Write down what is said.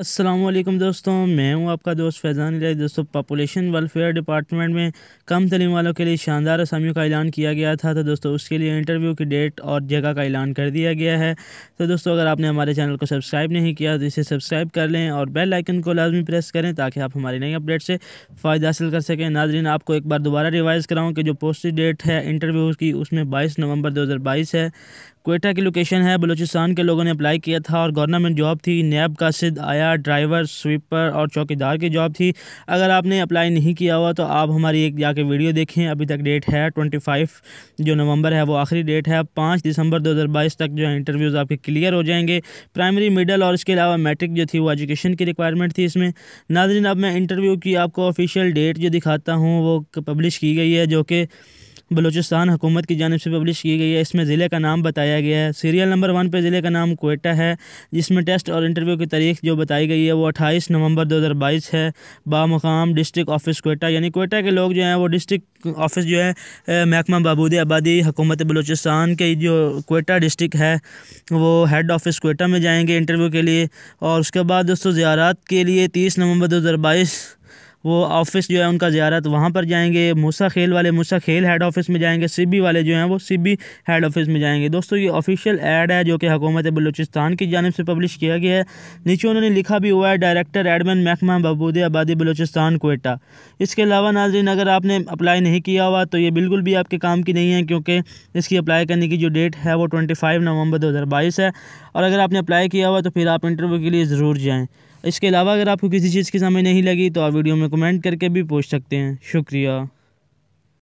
असलम दोस्तों मैं हूं आपका दोस्त फैज़ान इलाई दोस्तों पॉपुलेशन वेलफेयर डिपार्टमेंट में कम तलीम वालों के लिए शानदार असामियों का ऐलान किया गया था तो दोस्तों उसके लिए इंटरव्यू की डेट और जगह का ऐलान कर दिया गया है तो दोस्तों अगर आपने हमारे चैनल को सब्सक्राइब नहीं किया तो इसे सब्सक्राइब कर लें और बेल आइकन को लाजमी प्रेस करें ताकि आप हमारी नई अपडेट से फ़ायदा हासिल कर सकें नाजरीन आपको एक बार दोबारा रिवाइज़ कराऊँ कि जो पोस्टेड डेट है इंटरव्यू की उसमें बाईस नवंबर दो है कोयटा की लोकेशन है बलूचिस्तान के लोगों ने अप्लाई किया था और गवर्नमेंट जॉब थी नैब का सिद्ध आया ड्राइवर स्वीपर और चौकीदार की जॉब थी अगर आपने अप्लाई नहीं किया हुआ तो आप हमारी एक जाके वीडियो देखें अभी तक डेट है ट्वेंटी फाइव जो नवंबर है वो आखिरी डेट है पाँच दिसंबर दो हज़ार बाईस तक जो है इंटरव्यूज़ आपके क्लियर हो जाएंगे प्राइमरी मिडल और इसके अलावा मैट्रिक जो थी वो एजुकेशन की रिक्वायरमेंट थी इसमें नाजरीन अब मैं इंटरव्यू की आपको ऑफिशियल डेट जो दिखाता हूँ वो पब्लिश की गई है जो कि बलूचिस्तान हुकूमत की जानब से पब्लिश की गई है इसमें ज़िले का नाम बताया गया है सीरियल नंबर वन पे ज़िले का नाम कोयटा है जिसमें टेस्ट और इंटरव्यू की तारीख जो बताई गई है वो अट्ठाईस नवंबर दो हज़ार बाईस है बामकाम डिस्ट्रिक्ट ऑफिस कोयटा यानी कोयटा के लोग जो हैं वो डिस्ट्रिक ऑफिस जो है महकमा बबूद आबादी हुकूमत बलूचिस्तान के जो कोयटा डिस्ट्रिक है वो हेड ऑफिस कोयटा में जाएंगे इंटरव्यू के लिए और उसके बाद दोस्तों ज़्यारात के लिए तीस नवंबर दो हज़ार बाईस वो ऑफिस जो है उनका ज़्यारत वहाँ पर जाएंगे मूसा खेल वाले मूसा खेल हेड ऑफिस में जाएंगे सीबी वाले जो हैं वो सीबी हेड ऑफिस में जाएंगे दोस्तों ये ऑफिशियल एड है जो कि हुकूमत बलूचिस्तान की जानब से पब्लिश किया गया है नीचे उन्होंने लिखा भी हुआ है डायरेक्टर एडमिन महकमा बबूद आबादी बलूचिस्तान कोयटा इसके अलावा नाजरीन अगर आपने अप्लाई नहीं किया हुआ तो ये बिल्कुल भी आपके काम की नहीं है क्योंकि इसकी अप्लाई करने की जो डेट है वो ट्वेंटी फाइव नवंबर दो हज़ार बाईस है और अगर आपने अप्लाई किया हुआ तो फिर आप इंटरव्यू के लिए ज़रूर जाएँ इसके अलावा अगर आपको किसी चीज़ की समझ नहीं लगी तो आप वीडियो में कमेंट करके भी पूछ सकते हैं शुक्रिया